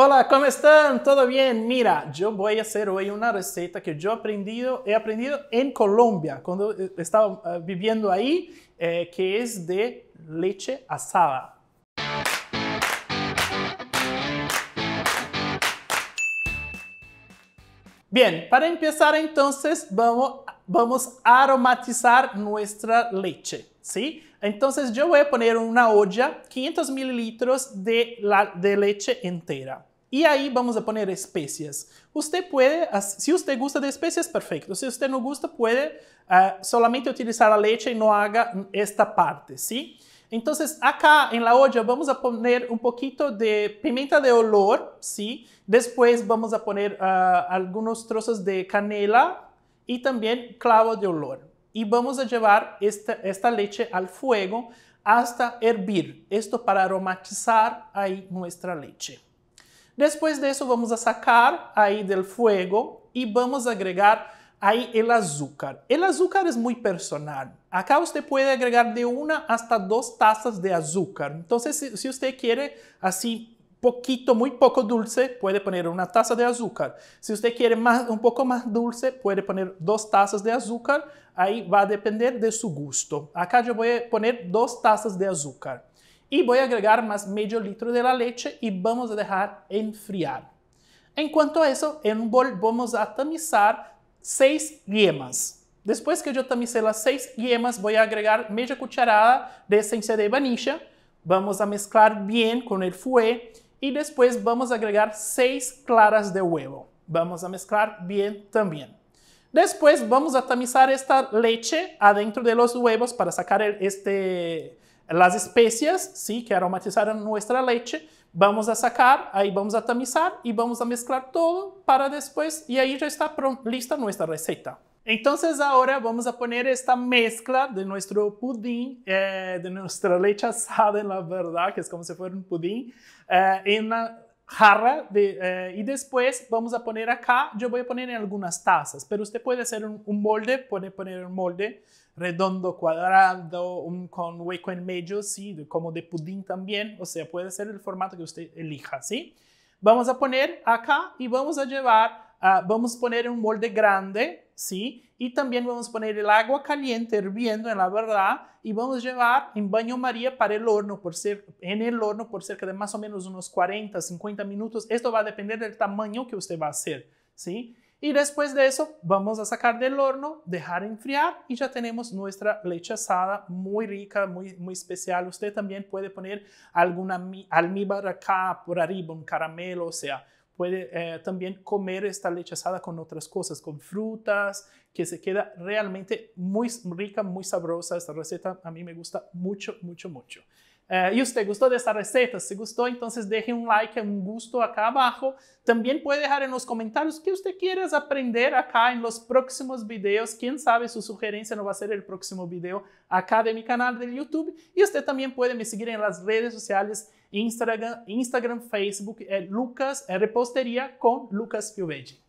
Hola, ¿cómo están? ¿Todo bien? Mira, yo voy a hacer hoy una receta que yo aprendido, he aprendido en Colombia, cuando eh, estaba eh, viviendo ahí, eh, que es de leche asada. Bien, para empezar entonces vamos, vamos a aromatizar nuestra leche, ¿sí? Entonces yo voy a poner en una olla 500 mililitros de, de leche entera. Y ahí vamos a poner especias. Usted puede, si usted gusta de especias, perfecto. Si usted no gusta, puede ah, solamente utilizar la leche y no haga esta parte, ¿sí? Entonces, acá en la olla vamos a poner un poquito de pimienta de olor, ¿sí? Después vamos a poner ah, algunos trozos de canela y también clavo de olor. Y vamos a llevar esta, esta leche al fuego hasta hervir. Esto para aromatizar ahí nuestra leche. Después de eso, vamos a sacar ahí del fuego y vamos a agregar ahí el azúcar. El azúcar es muy personal. Acá usted puede agregar de una hasta dos tazas de azúcar. Entonces, si, usted quiere así poquito, muy poco dulce, puede poner una taza de azúcar. Si usted quiere más, un poco más dulce, puede poner dos tazas de azúcar. Ahí va a depender de su gusto. Acá yo voy a poner dos tazas de azúcar. Y voy a agregar más medio litro de la leche y vamos a dejar enfriar. En cuanto a eso, en un bol vamos a tamizar seis yemas. Después que yo tamice las seis yemas, voy a agregar media cucharada de esencia de vainilla. Vamos a mezclar bien con el fue y después vamos a agregar seis claras de huevo. Vamos a mezclar bien también. Después vamos a tamizar esta leche adentro de los huevos para sacar este, as especias, sim, que aromatizaram nossa leite, vamos a sacar, aí vamos a tamizar e vamos a mezclar todo para depois e aí já está pronto, lista nossa receita. Então, agora vamos a poner esta mezcla de nosso pudim, eh, de nossa leite asada, na verdade, que é como se fuera um pudim, eh, jarra eh, y después vamos a poner acá, yo voy a poner en algunas tazas, pero usted puede hacer un, molde, puede poner un molde redondo, cuadrado, con hueco en medio, ¿sí? como de pudín también, o sea, puede ser el formato que usted elija, ¿sí? Vamos a poner acá y vamos a llevar Ah, vamos a poner un molde grande, ¿sí? Y también vamos a poner el agua caliente hirviendo en la verdad y vamos a llevar en baño María para el horno, por en el horno por cerca de más o menos unos 40, 50 minutos. Esto va a depender del tamaño que usted va a hacer, ¿sí? Y después de eso vamos a sacar del horno, dejar enfriar y ya tenemos nuestra leche asada muy rica, muy, muy especial. Usted también puede poner alguna almíbar acá por arriba, un caramelo, o sea, puede eh, también comer esta leche asada con otras cosas, con frutas, que se queda realmente muy rica, muy sabrosa. Esta receta a mí me gusta mucho, mucho, mucho. E eh, y gostou gustó de esta receta, si gustó, entonces deje un like, um gosto acá abaixo. Também pode deixar en comentários o que você quiere aprender acá em los próximos vídeos. Quem sabe, sua sugerência não vai ser o próximo vídeo acá de meu canal de YouTube. E você também pode me seguir nas redes sociais: Instagram, Instagram Facebook, é Lucas Reposteria com Lucas Pioveggi.